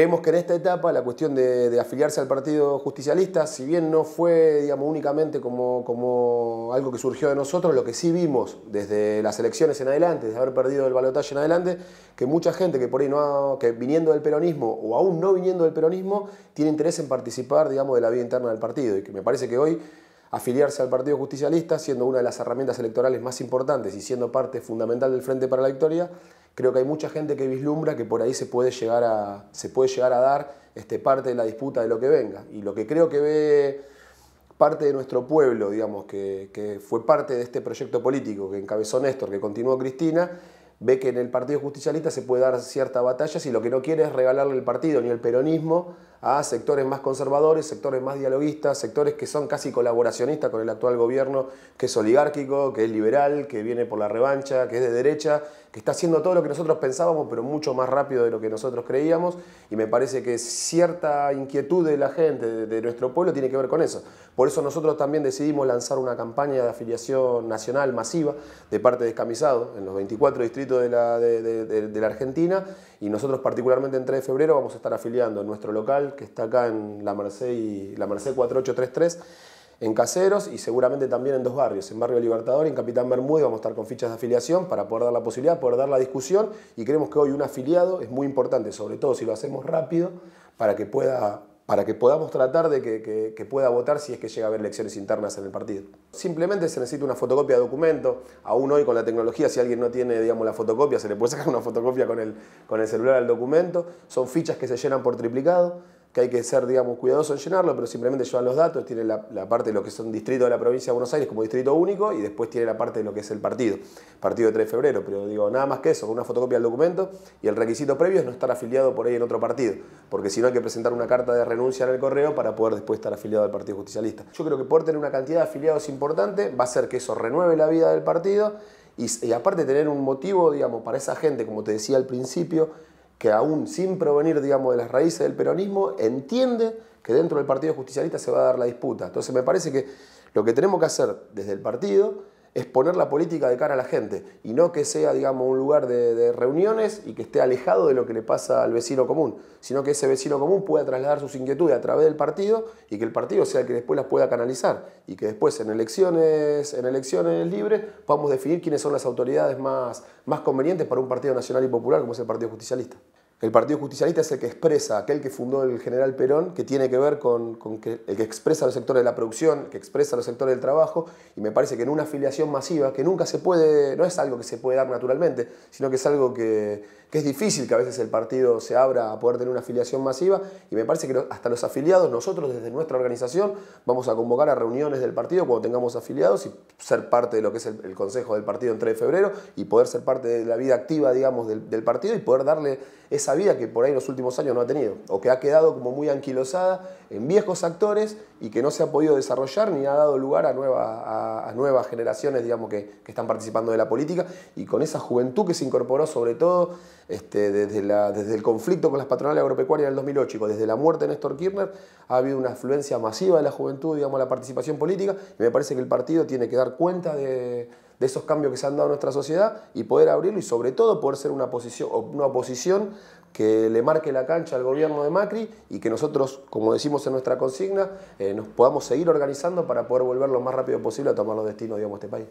Creemos que en esta etapa la cuestión de, afiliarse al Partido Justicialista, si bien no fue digamos, únicamente como, como algo que surgió de nosotros, lo que sí vimos desde las elecciones en adelante, desde haber perdido el balotaje en adelante, que mucha gente que por ahí no ha, que viniendo del peronismo o aún no viniendo del peronismo, tiene interés en participar digamos, de la vida interna del partido. Y que me parece que hoy afiliarse al Partido Justicialista, siendo una de las herramientas electorales más importantes y siendo parte fundamental del Frente para la Victoria, creo que hay mucha gente que vislumbra que por ahí se puede llegar a, se puede llegar a dar este, parte de la disputa de lo que venga. Y lo que creo que ve parte de nuestro pueblo, digamos, que, fue parte de este proyecto político que encabezó Néstor, que continuó Cristina, ve que en el Partido Justicialista se puede dar cierta batalla si lo que no quiere es regalarle el partido ni el peronismo a sectores más conservadores, sectores más dialoguistas, sectores que son casi colaboracionistas con el actual gobierno, que es oligárquico, que es liberal, que viene por la revancha, que es de derecha, que está haciendo todo lo que nosotros pensábamos, pero mucho más rápido de lo que nosotros creíamos, y me parece que cierta inquietud de la gente, de, nuestro pueblo, tiene que ver con eso. Por eso nosotros también decidimos lanzar una campaña de afiliación nacional masiva de parte de Escamizado, en los 24 distritos de la, de, de la Argentina, y nosotros particularmente en 3 de febrero vamos a estar afiliando en nuestro local que está acá en la Merced, y, la Merced 4833, en Caseros y seguramente también en dos barrios, en Barrio Libertador y en Capitán Bermúdez vamos a estar con fichas de afiliación para poder dar la posibilidad, poder dar la discusión y creemos que hoy un afiliado es muy importante, sobre todo si lo hacemos rápido, para que pueda para que podamos tratar de que, pueda votar si es que llega a haber elecciones internas en el partido. Simplemente se necesita una fotocopia de documento, aún hoy con la tecnología, si alguien no tiene digamos, la fotocopia, se le puede sacar una fotocopia con el, con el celular al documento, son fichas que se llenan por triplicado, que hay que ser, digamos, cuidadoso en llenarlo, pero simplemente llevan los datos, tiene la, parte de lo que son distritos de la provincia de Buenos Aires como distrito único y después tiene la parte de lo que es el partido, partido de 3 de febrero, pero digo, nada más que eso, una fotocopia del documento y el requisito previo es no estar afiliado por ahí en otro partido, porque si no hay que presentar una carta de renuncia en el correo para poder después estar afiliado al Partido Justicialista. Yo creo que poder tener una cantidad de afiliados importante va a hacer que eso renueve la vida del partido y, y aparte tener un motivo, digamos, para esa gente, como te decía al principio, que aún sin provenir, digamos, de las raíces del peronismo, entiende que dentro del Partido Justicialista se va a dar la disputa. Entonces me parece que lo que tenemos que hacer desde el partido es poner la política de cara a la gente y no que sea, digamos, un lugar de, reuniones y que esté alejado de lo que le pasa al vecino común, sino que ese vecino común pueda trasladar sus inquietudes a través del partido y que el partido sea el que después las pueda canalizar y que después en elecciones, en elecciones libres podamos definir quiénes son las autoridades más, más convenientes para un partido nacional y popular como es el Partido Justicialista. El Partido Justicialista es el que expresa, aquel que fundó el general Perón, que tiene que ver con, el que expresa los sectores de la producción, que expresa los sectores del trabajo, y me parece que en una afiliación masiva, que nunca se puede, no es algo que se puede dar naturalmente, sino que es algo que, es difícil que a veces el partido se abra a poder tener una afiliación masiva, y me parece que hasta los afiliados, nosotros desde nuestra organización, vamos a convocar a reuniones del partido cuando tengamos afiliados y ser parte de lo que es el, consejo del partido en 3 de febrero, y poder ser parte de la vida activa, digamos, del partido y poder darle esa vida que por ahí en los últimos años no ha tenido, o que ha quedado como muy anquilosada en viejos actores y que no se ha podido desarrollar ni ha dado lugar a, a, nuevas generaciones, digamos, que, están participando de la política, y con esa juventud que se incorporó sobre todo este, desde, la, desde el conflicto con las patronales agropecuarias en el 2008 y desde la muerte de Néstor Kirchner, ha habido una afluencia masiva de la juventud, digamos, a la participación política, y me parece que el partido tiene que dar cuenta de de esos cambios que se han dado en nuestra sociedad y poder abrirlo y sobre todo poder ser una, posición, una oposición que le marque la cancha al gobierno de Macri y que nosotros, como decimos en nuestra consigna, eh, nos podamos seguir organizando para poder volver lo más rápido posible a tomar los destinos de este país.